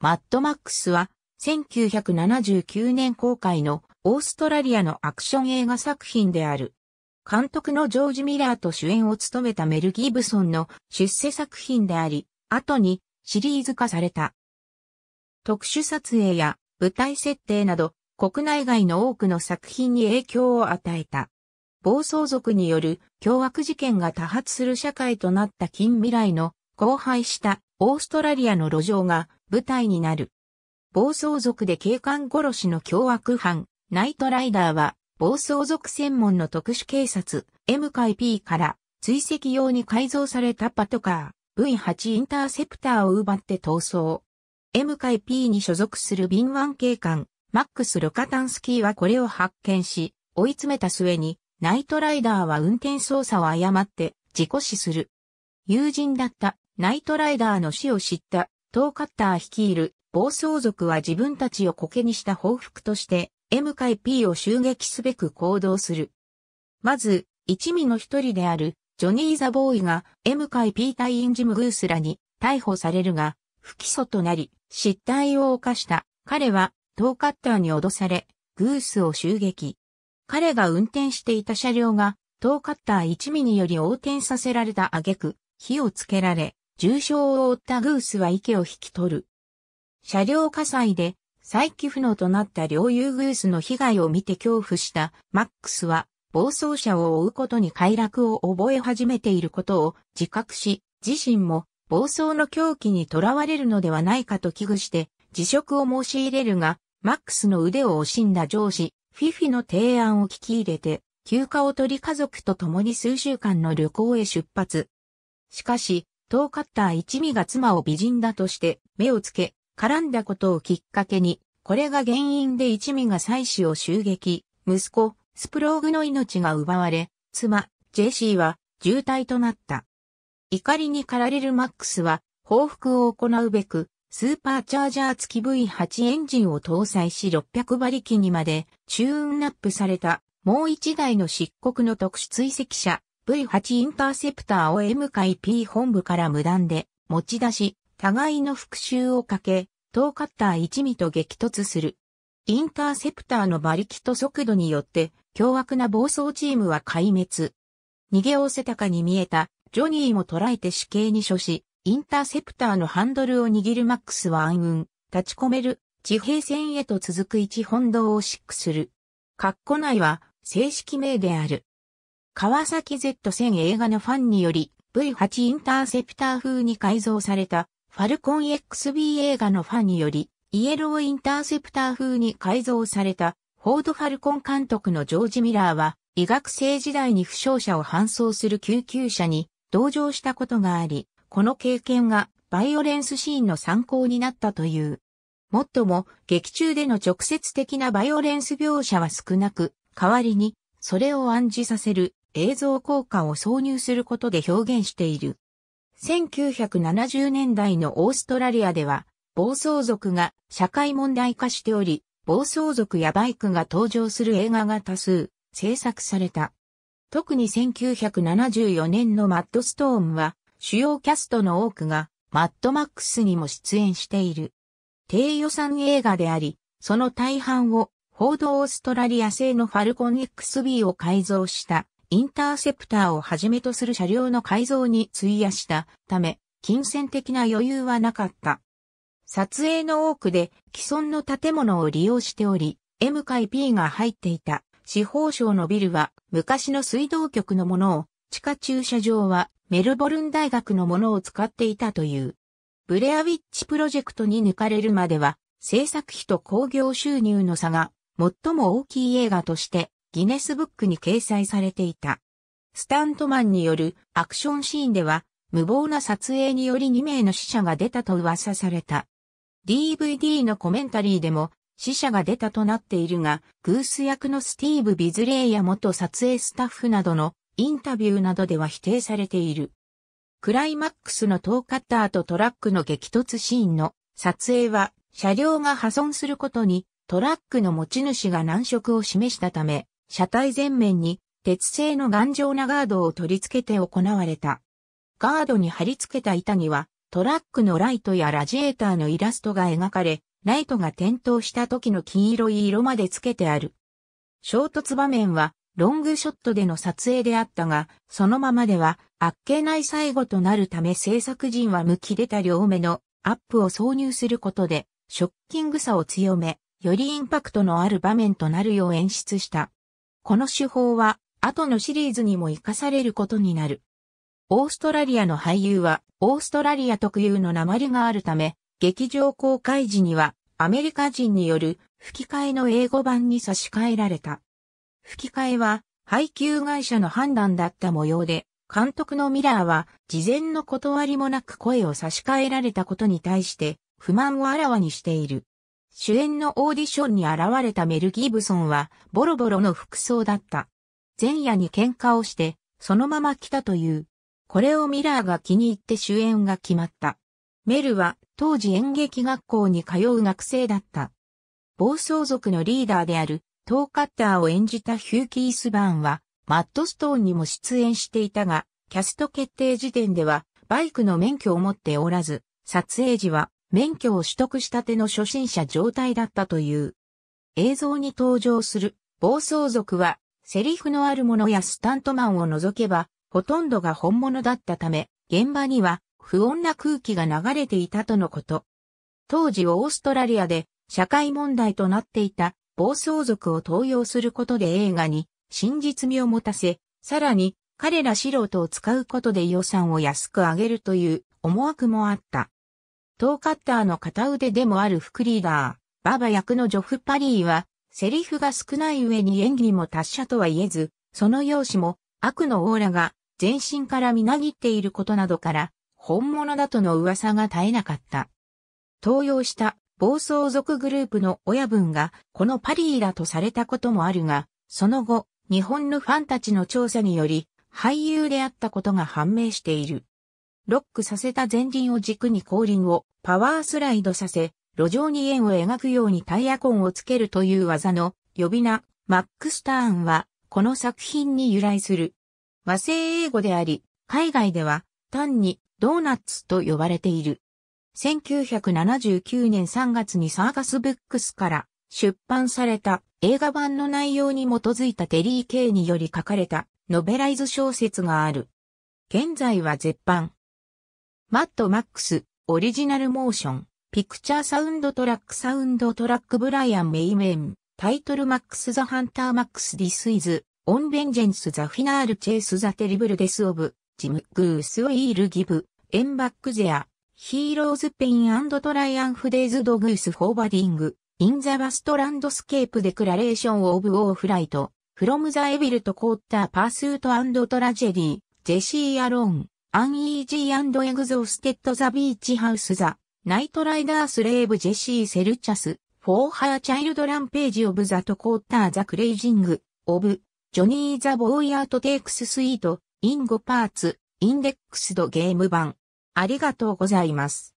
マッドマックスは、1979年公開のオーストラリアのアクション映画作品である。監督のジョージ・ミラーと主演を務めたメル・ギブソンの出世作品であり、後にシリーズ化された。特殊撮影や舞台設定など国内外の多くの作品に影響を与えた。暴走族による凶悪事件が多発する社会となった近未来の荒廃したオーストラリアの路上が舞台になる。暴走族で警官殺しの凶悪犯、ナイトライダーは、暴走族専門の特殊警察、MKP から、追跡用に改造されたパトカー、V8 インターセプターを奪って逃走。MKP に所属する敏腕警官、マックス・ロカタンスキーはこれを発見し、追い詰めた末に、ナイトライダーは運転操作を誤って、事故死する。友人だったナイトライダーの死を知った、トーカッター率いる暴走族は自分たちを苔にした報復として、M 回 P を襲撃すべく行動する。まず、一味の一人である、ジョニー・ザ・ボーイが M 回 P 隊員ジム・グースらに逮捕されるが、不起訴となり、失態を犯した。彼は、トーカッターに脅され、グースを襲撃。彼が運転していた車両が、トーカッター一味により横転させられた挙句、火をつけられ、重傷を負ったグースは池を引き取る。車両火災で再起不能となった領有グースの被害を見て恐怖したマックスは暴走車を追うことに快楽を覚え始めていることを自覚し、自身も暴走の狂気にとらわれるのではないかと危惧して辞職を申し入れるが、マックスの腕を惜しんだ上司、フィフィの提案を聞き入れて、休暇を取り家族と共に数週間の旅行へ出発。しかし、遠かった一味が妻を美人だとして目をつけ、絡んだことをきっかけに、これが原因で一味が妻子を襲撃、息子、スプローグの命が奪われ、妻、ジェシーは重体となった。怒りに駆られるマックスは、報復を行うべく、スーパーチャージャー付き V8 エンジンを搭載し600馬力にまでチューンナップされたもう一台の漆黒の特殊追跡車 V8 インターセプターを M 会 P 本部から無断で持ち出し、互いの復讐をかけ、ーカッター一味と激突する。インターセプターの馬力と速度によって、凶悪な暴走チームは壊滅。逃げおせたかに見えた、ジョニーも捉えて死刑に処し、インターセプターのハンドルを握るマックスは暗雲、立ち込める、地平線へと続く一本道をシックする。括弧内は、正式名である。川崎 Z1000 映画のファンにより V8 インターセプター風に改造されたファルコン XB 映画のファンによりイエローインターセプター風に改造されたフォード・ファルコン監督のジョージ・ミラーは医学生時代に負傷者を搬送する救急車に同乗したことがあり、この経験がバイオレンスシーンの参考になったという。もっとも、劇中での直接的なバイオレンス描写は少なく、代わりに、それを暗示させる映像効果を挿入することで表現している。1970年代のオーストラリアでは、暴走族が社会問題化しており、暴走族やバイクが登場する映画が多数制作された。特に1974年のマッドストーンは、主要キャストの多くがマッドマックスにも出演している。低予算映画であり、その大半を報道オーストラリア製のファルコン XB を改造したインターセプターをはじめとする車両の改造に費やしたため、金銭的な余裕はなかった。撮影の多くで既存の建物を利用しており、M 会 P が入っていた司法省のビルは昔の水道局のものを、地下駐車場はメルボルン大学のものを使っていたという。ブレアウィッチプロジェクトに抜かれるまでは、制作費と工業収入の差が最も大きい映画としてギネスブックに掲載されていた。スタントマンによるアクションシーンでは無謀な撮影により2名の死者が出たと噂された。DVD のコメンタリーでも死者が出たとなっているが、グース役のスティーブ・ビズレイや元撮影スタッフなどのインタビューなどでは否定されている。クライマックスのトーカッターとトラックの激突シーンの撮影は車両が破損することにトラックの持ち主が難色を示したため車体前面に鉄製の頑丈なガードを取り付けて行われた。ガードに貼り付けた板には、トラックのライトやラジエーターのイラストが描かれ、ライトが点灯した時の黄色い色まで付けてある。衝突場面は、ロングショットでの撮影であったが、そのままでは、あっけない最後となるため制作陣は向き出た両目のアップを挿入することで、ショッキングさを強め、よりインパクトのある場面となるよう演出した。この手法は、後のシリーズにも活かされることになる。オーストラリアの俳優は、オーストラリア特有の鉛があるため、劇場公開時には、アメリカ人による吹き替えの英語版に差し替えられた。吹き替えは、配給会社の判断だった模様で、監督のミラーは、事前の断りもなく声を差し替えられたことに対して、不満をあらわにしている。主演のオーディションに現れたメル・ギブソンはボロボロの服装だった。前夜に喧嘩をして、そのまま来たという。これをミラーが気に入って主演が決まった。メルは当時演劇学校に通う学生だった。暴走族のリーダーであるトーカッターを演じたヒュー・キースバーンはマットストーンにも出演していたが、キャスト決定時点ではバイクの免許を持っておらず、撮影時は免許を取得したての初心者状態だったという。映像に登場する暴走族は、セリフのあるものやスタントマンを除けば、ほとんどが本物だったため、現場には不穏な空気が流れていたとのこと。当時オーストラリアで社会問題となっていた暴走族を登用することで映画に真実味を持たせ、さらに彼ら素人を使うことで予算を安く上げるという思惑もあった。トーカッターの片腕でもある副リーダー、ババ役のジョフ・パリーは、セリフが少ない上に演技も達者とは言えず、その容姿も悪のオーラが全身からみなぎっていることなどから、本物だとの噂が絶えなかった。登用した暴走族グループの親分がこのパリーだとされたこともあるが、その後、日本のファンたちの調査により、俳優であったことが判明している。ロックさせた前輪を軸に後輪をパワースライドさせ、路上に円を描くようにタイヤコンをつけるという技の呼び名、マックスターンは、この作品に由来する。和製英語であり、海外では単にドーナッツと呼ばれている。1979年3月にサーカスブックスから出版された映画版の内容に基づいたテリー・ケイにより書かれたノベライズ小説がある。現在は絶版、マットマックス、オリジナルモーション、ピクチャーサウンドトラックサウンドトラックブライアン・メイメン、タイトルマックス・ザ・ハンター・マックス・ディス・イズ、オン・ベンジェンス・ザ・フィナール・チェイス・ザ・テリブル・デス・オブ、ジム・グース・ウィール・ギブ、エンバック・ゼア、ヒーローズ・ペイントライアンフ・デイズ・ド・グース・フォーバディング、イン・ザ・バスト・ランドスケープ・デクラレーション・オブ・オー・フライト、フロム・ザ・エビルと・コーター・パースート・トラジェディ、ジェシー・アローン。アンイージーエグゾーステッドザビーチハウスザ、ナイトライダースレーブジェシーセルチャス、フォーハーチャイルドランページオブザトコーターザクレイジング、オブ、ジョニーザボーイアートテイクススイート、インゴパーツ、インデックスドゲーム版。ありがとうございます。